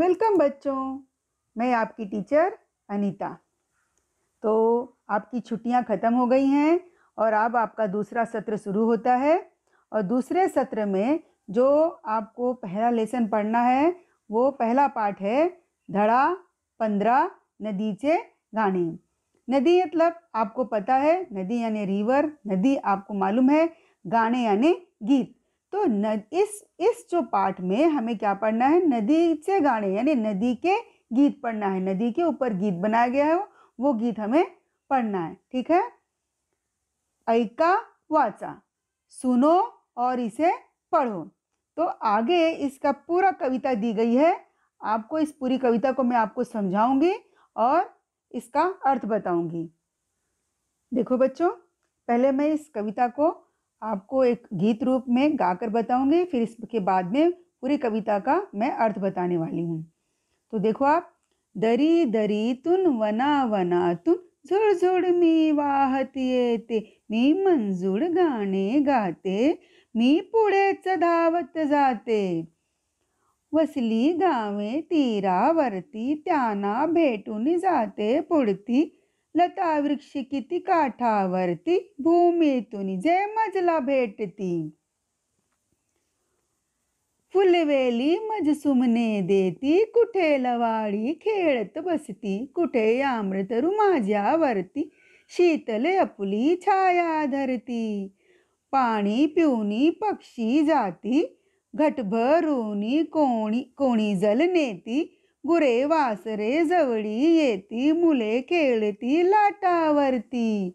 welcome बच्चों मैं आपकी टीचर अनीता तो आपकी छुट्टियां ख़त्म हो गई हैं और अब आपका दूसरा सत्र शुरू होता है और दूसरे सत्र में जो आपको पहला लेसन पढ़ना है वो पहला पाठ है धड़ा पंद्रह नदी से गाने नदी मतलब आपको पता है नदी यानी रिवर नदी आपको मालूम है गाने यानी गीत तो नद इस इस जो पार्ट में हमें क्या पढ़ना है नदी से गाने यानी नदी के गीत पढ़ना है नदी के ऊपर गीत बनाया गया है वो गीत हमें पढ़ना है ठीक है ऐका वाचा सुनो और इसे पढ़ो तो आगे इसका पूरा कविता दी गई है आपको इस पूरी कविता को मैं आपको समझाऊंगी और इसका अर्थ बताऊंगी देखो बच्चों पहले मैं इस कविता को आपको एक गीत रूप में गाकर बताऊंगी फिर इसके बाद में पूरी कविता का मैं अर्थ बताने वाली हूँ तो देखो आप दरी दरी तुन वना वना तुन झुड़ झुड़ मी वाहतिये ते मी मंजूर गाने गाते मी पुड़े चावत जाते वसली गावे तीरा वरती त्याना भेटून जाते पुढती वृक्ष किती काठावरती भूमीतून जे मजला भेटती फुलवेली मज सुमने देती कुठे लवाडी खेळत बसती कुठे आमृतरू माझ्यावरती शीतल अपुली छाया धरती पाणी पिऊनी पक्षी जाती घटभरूनी कोणी कोणी जल नेती गुरे वासरे जवळी येती मुले खेळती लाटावरती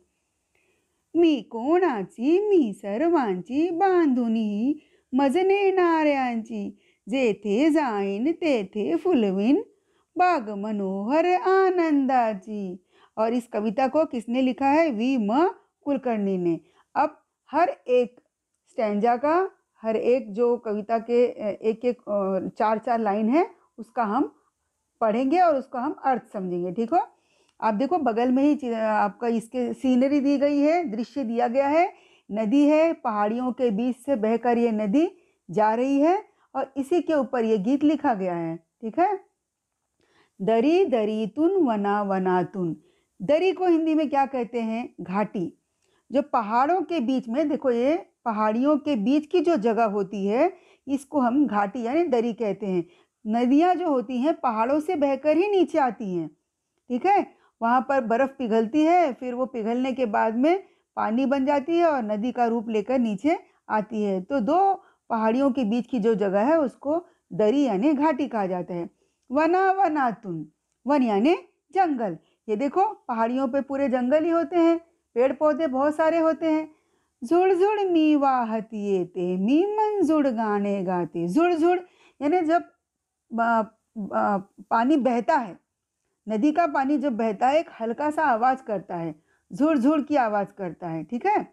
मी कोणाची मी सर्वांची बांधुनी मज नेणाऱ्यांची जेथे जाईन तेथे फुलविन बाग मनोहर आनंदाची और इस कविता को किसने लिखा है वी म कुलकर्णी ने अब हर एक स्टैंजा का हर एक जो कविता के एक एक चार चार लाइन है उसका हम पढ़ेंगे और उसको हम अर्थ समझेंगे ठीक हो आप देखो बगल में ही आपका इसके सीनरी दी गई है दृश्य दिया गया है नदी है पहाड़ियों के बीच से बहकर ये नदी जा रही है और इसी के ऊपर ये गीत लिखा गया है ठीक है दरी दरी तुन वना वना तुन दरी को हिंदी में क्या कहते हैं घाटी जो पहाड़ों के बीच में देखो ये पहाड़ियों के बीच की जो जगह होती है इसको हम घाटी यानी दरी कहते हैं नदियाँ जो होती हैं पहाड़ों से बहकर ही नीचे आती हैं ठीक है वहाँ पर बर्फ़ पिघलती है फिर वो पिघलने के बाद में पानी बन जाती है और नदी का रूप लेकर नीचे आती है तो दो पहाड़ियों के बीच की जो जगह है उसको दरी यानी घाटी कहा जाता है वना वनातुन वन यानि जंगल ये देखो पहाड़ियों पे पूरे जंगल ही होते हैं पेड़ पौधे बहुत सारे होते हैं जुड़ जुड़ मी वाहतिए ते मी मन जुड़ गाने गाते जुड़ जुड़ यानी जब पानी बहता है नदी का पानी जब बहता है एक हल्का सा आवाज़ करता है झुड़ झुड़ की आवाज़ करता है ठीक है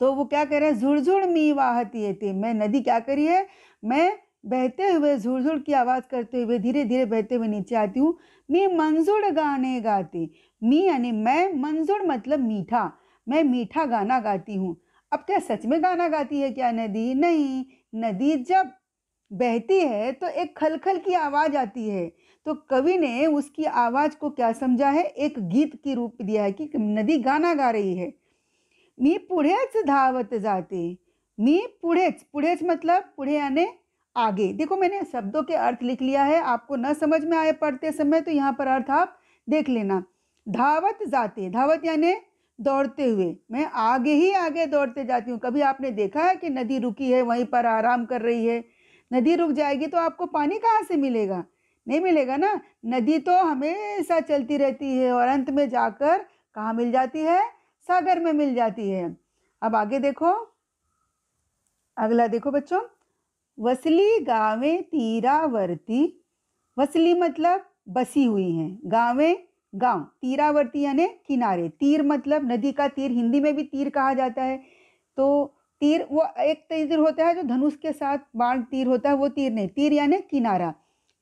तो वो क्या कह रहे हैं झुड़ मी वाहती है थी मैं नदी क्या करी है मैं बहते हुए झुड़ की आवाज़ करते हुए धीरे धीरे बहते हुए नीचे आती हूँ मी मंजूर गाने गाती मी यानी मैं मंजूर मतलब मीठा मैं मीठा गाना गाती हूँ अब क्या सच में गाना गाती है क्या नदी नहीं नदी जब बहती है तो एक खलखल की आवाज़ आती है तो कवि ने उसकी आवाज़ को क्या समझा है एक गीत की रूप दिया है कि नदी गाना गा रही है मी पुढ़ेच धावत जाते मी पुढ़ेच पुढ़ेच मतलब पुढ़े आने आगे देखो मैंने शब्दों के अर्थ लिख लिया है आपको न समझ में आए पढ़ते समय तो यहाँ पर अर्थ आप देख लेना धावत जाते धावत यानी दौड़ते हुए मैं आगे ही आगे दौड़ते जाती हूँ कभी आपने देखा है कि नदी रुकी है वहीं पर आराम कर रही है नदी रुक जाएगी तो आपको पानी कहाँ से मिलेगा नहीं मिलेगा ना नदी तो हमेशा चलती रहती है और अंत में जाकर कहाँ मिल जाती है सागर में मिल जाती है अब आगे देखो अगला देखो बच्चों वसली गाँवें तीरावर्ती वसली मतलब बसी हुई हैं गाँवें गांव तीरावर्ती यानी किनारे तीर मतलब नदी का तीर हिंदी में भी तीर कहा जाता है तो तीर वो एक तीर होता है जो धनुष के साथ बाण तीर होता है वो तीर नहीं तीर यानी किनारा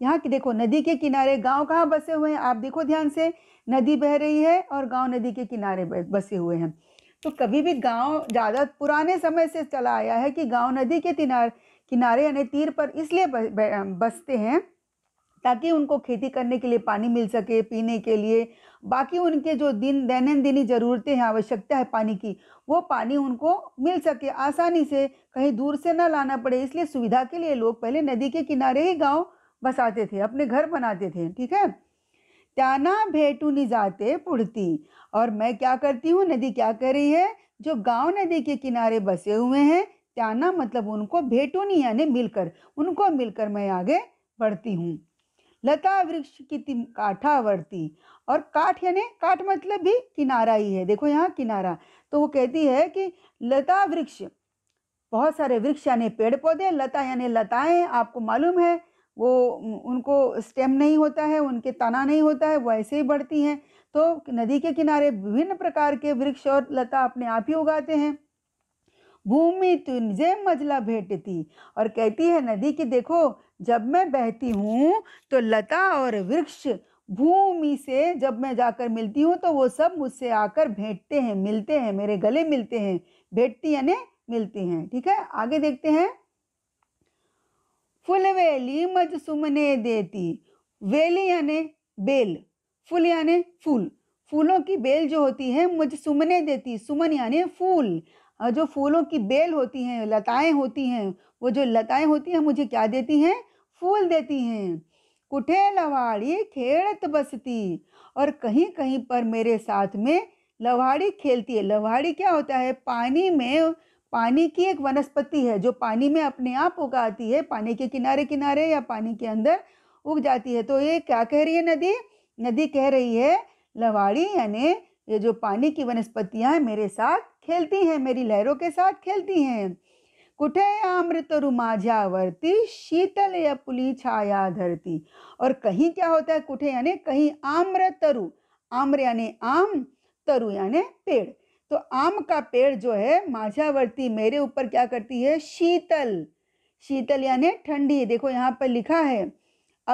यहाँ की देखो नदी के किनारे गांव कहाँ बसे हुए हैं आप देखो ध्यान से नदी बह रही है और गांव नदी के किनारे बसे हुए हैं तो कभी भी गांव ज़्यादा पुराने समय से चला आया है कि गांव नदी के किनारे किनारे यानी तीर पर इसलिए बसते हैं ताकि उनको खेती करने के लिए पानी मिल सके पीने के लिए बाकी उनके जो दिन दैनंदिनी ज़रूरतें हैं आवश्यकता है पानी की वो पानी उनको मिल सके आसानी से कहीं दूर से ना लाना पड़े इसलिए सुविधा के लिए लोग पहले नदी के किनारे ही गाँव बसाते थे अपने घर बनाते थे ठीक है त्याना भेटू नि जाते पुड़ती और मैं क्या करती हूँ नदी क्या कर रही है जो गांव नदी के किनारे बसे हुए हैं त्याना मतलब उनको भेटूनी यानी मिलकर उनको मिलकर मैं आगे बढ़ती हूँ लता वृक्ष की काठावर्ती और काठ यानी काठ मतलब भी किनारा ही है देखो यहाँ किनारा तो वो कहती है कि लता वृक्ष बहुत सारे वृक्ष यानी पेड़ पौधे लता यानी लताएं आपको मालूम है वो उनको स्टेम नहीं होता है उनके तना नहीं होता है वो ऐसे ही बढ़ती हैं तो नदी के किनारे विभिन्न प्रकार के वृक्ष और लता अपने आप ही उगाते हैं भूमि तुंजे मजला भेटती और कहती है नदी की देखो जब मैं बहती हूँ तो लता और वृक्ष भूमि से जब मैं जाकर मिलती हूँ तो वो सब मुझसे आकर भेंटते हैं मिलते हैं मेरे गले मिलते हैं भेंटती यानी मिलती हैं ठीक है आगे देखते हैं वेली मज सुमने देती वेली यानी बेल फुल यानी फूल फूलों की बेल जो होती है मुझ सुमने देती सुमन यानी फूल जो फूलों की बेल होती हैं लताएं होती हैं वो जो लताएं होती हैं मुझे क्या देती हैं फूल देती हैं कुठे लवाड़ी खेलत बसती और कहीं कहीं पर मेरे साथ में लवाड़ी खेलती है लवाड़ी क्या होता है पानी में पानी की एक वनस्पति है जो पानी में अपने आप उगाती है पानी के किनारे किनारे या पानी के अंदर उग जाती है तो ये क्या कह रही है नदी नदी कह रही है लवाड़ी यानी ये जो पानी की वनस्पतियाँ मेरे साथ खेलती हैं मेरी लहरों के साथ खेलती हैं कुठे अमृत अमृतरु वरती शीतल या पुली छाया धरती और कहीं क्या होता है कुठे यानी कहीं आम्रतरु आम्र यानी आम तरु यानी पेड़ तो आम का पेड़ जो है माझा माझावर्ती मेरे ऊपर क्या करती है शीतल शीतल यानी ठंडी देखो यहाँ पर लिखा है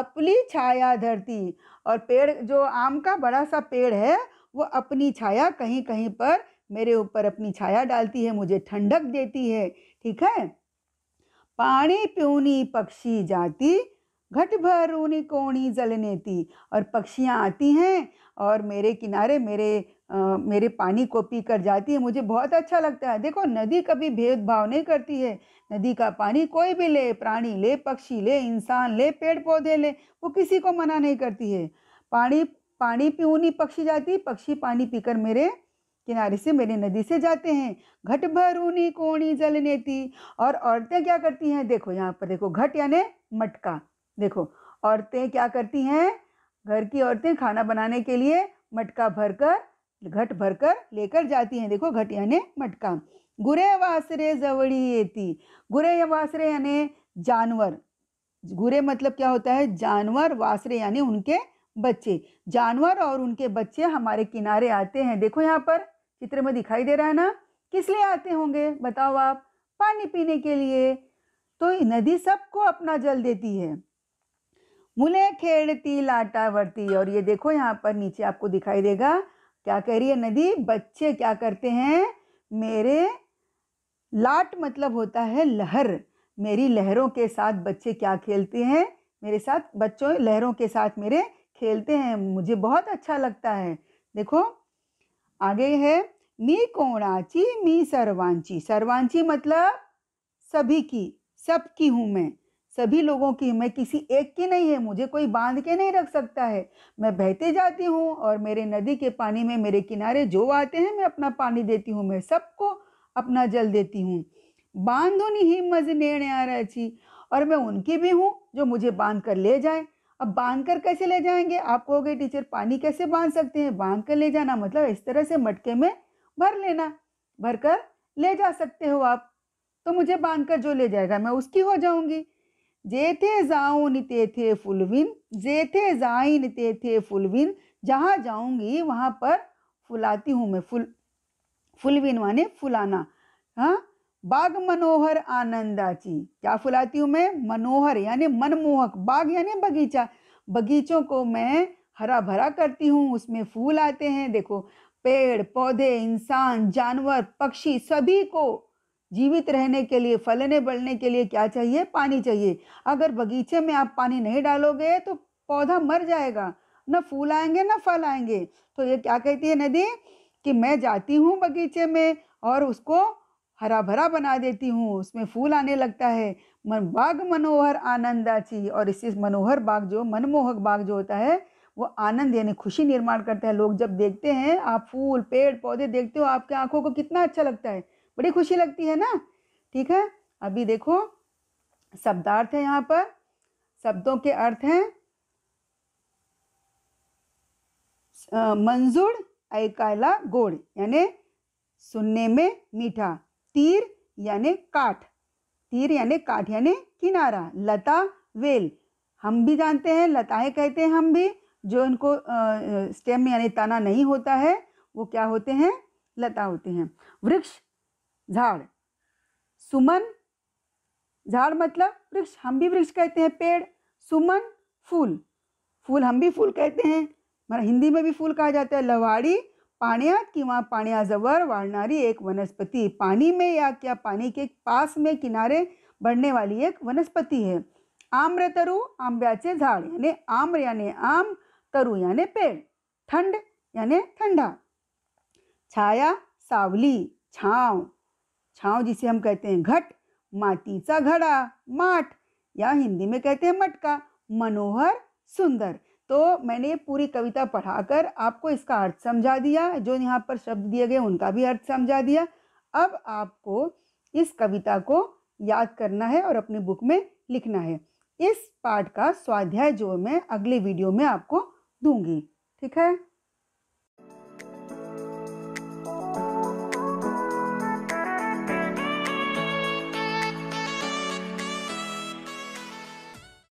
अपली छाया धरती और पेड़ जो आम का बड़ा सा पेड़ है वो अपनी छाया कहीं कहीं पर मेरे ऊपर अपनी छाया डालती है मुझे ठंडक देती है ठीक है पानी प्यूनी पक्षी जाती घट भर ऊनी कोणी जलनेती और पक्षियाँ आती हैं और मेरे किनारे मेरे आ, मेरे पानी को पी कर जाती है मुझे बहुत अच्छा लगता है देखो नदी कभी भेदभाव नहीं करती है नदी का पानी कोई भी ले प्राणी ले पक्षी ले इंसान ले पेड़ पौधे ले वो किसी को मना नहीं करती है पानी पानी पीऊनी पक्षी जाती पक्षी पानी पीकर मेरे किनारे से मेरे नदी से जाते हैं घट ऊनी कोणी जल नेती और औरतें क्या करती हैं देखो यहाँ पर देखो घट यानी मटका देखो औरतें क्या करती हैं घर की औरतें खाना बनाने के लिए मटका भरकर घट भरकर लेकर जाती हैं देखो घट यानी मटका गुरे वासरे जवड़ी एती गुरे वासरे यानी जानवर गुरे मतलब क्या होता है जानवर वासरे यानी उनके बच्चे जानवर और उनके बच्चे हमारे किनारे आते हैं देखो यहाँ पर चित्र में दिखाई दे रहा है ना किस लिए आते होंगे बताओ आप पानी पीने के लिए तो नदी सबको अपना जल देती है मुले खेड़ती लाटा वरती और ये देखो यहाँ पर नीचे आपको दिखाई देगा क्या कह रही है नदी बच्चे क्या करते हैं मेरे लाट मतलब होता है लहर मेरी लहरों के साथ बच्चे क्या खेलते हैं मेरे साथ बच्चों लहरों के साथ मेरे खेलते हैं मुझे बहुत अच्छा लगता है देखो आगे है मी कोणाची मी सर्वांची सर्वांची मतलब सभी की सबकी हूँ मैं सभी लोगों की मैं किसी एक की नहीं है मुझे कोई बांध के नहीं रख सकता है मैं बहते जाती हूँ और मेरे नदी के पानी में मेरे किनारे जो आते हैं मैं अपना पानी देती हूँ मैं सबको अपना जल देती हूँ बांधो नहीं मज निर्णय आ रही और मैं उनकी भी हूँ जो मुझे बांध कर ले जाए अब बांध कर कैसे ले जाएंगे आप कहोगे टीचर पानी कैसे बांध सकते हैं बांध कर ले जाना मतलब इस तरह से मटके में भर लेना भर कर ले जा सकते हो आप तो मुझे बांध कर जो ले जाएगा मैं उसकी हो जाऊंगी जे थे जाऊन ते थे फुलविन जे थे जाइन ते थे फुलविन जहाँ जाऊंगी वहाँ पर फुलाती हूँ मैं फुल फुलविन माने फुलाना हाँ बाग मनोहर आनंदाची क्या फुलाती हूँ मैं मनोहर यानी मनमोहक बाग यानी बगीचा बगीचों को मैं हरा भरा करती हूँ उसमें फूल आते हैं देखो पेड़ पौधे इंसान जानवर पक्षी सभी को जीवित रहने के लिए फलने बढ़ने के लिए क्या चाहिए पानी चाहिए अगर बगीचे में आप पानी नहीं डालोगे तो पौधा मर जाएगा न फूल आएंगे न फल आएंगे तो ये क्या कहती है नदी कि मैं जाती हूँ बगीचे में और उसको हरा भरा बना देती हूँ उसमें फूल आने लगता है मन बाग मनोहर आनंदाची और इसी मनोहर बाग जो मनमोहक बाग जो होता है वो आनंद यानी खुशी निर्माण करता है लोग जब देखते हैं आप फूल पेड़ पौधे देखते हो आपके आंखों को कितना अच्छा लगता है बड़ी खुशी लगती है ना ठीक है अभी देखो शब्दार्थ है यहाँ पर शब्दों के अर्थ हैं मंजूर ऐकायला गोड़ यानी सुनने में मीठा तीर यानी काठ तीर यानी काठ यानी किनारा लता वेल हम भी जानते हैं लताएं कहते हैं हम भी जो उनको स्टेम यानी तना नहीं होता है वो क्या होते हैं लता होते हैं वृक्ष झाड़ सुमन झाड़ मतलब वृक्ष हम भी वृक्ष कहते हैं पेड़ सुमन फूल फूल हम भी फूल कहते हैं हमारा हिंदी में भी फूल कहा जाता है लवाड़ी पाण्यात किंवा पाण्याजवळ वाढणारी एक वनस्पति पानी में या क्या पानी के पास में किनारे बढ़ने वाली एक वनस्पति है आम्र आंब्याचे झाड आम्र यानी आम तरु यानी पेड़ ठंड यानी ठंडा छाया सावली छाव छाव जिसे हम कहते हैं घट सा घड़ा माठ या हिंदी में कहते हैं मटका मनोहर सुंदर तो मैंने ये पूरी कविता पढ़ाकर आपको इसका अर्थ समझा दिया जो यहाँ पर शब्द दिए गए उनका भी अर्थ समझा दिया अब आपको इस कविता को याद करना है और अपने बुक में लिखना है इस पाठ का स्वाध्याय जो मैं अगले वीडियो में आपको दूंगी ठीक है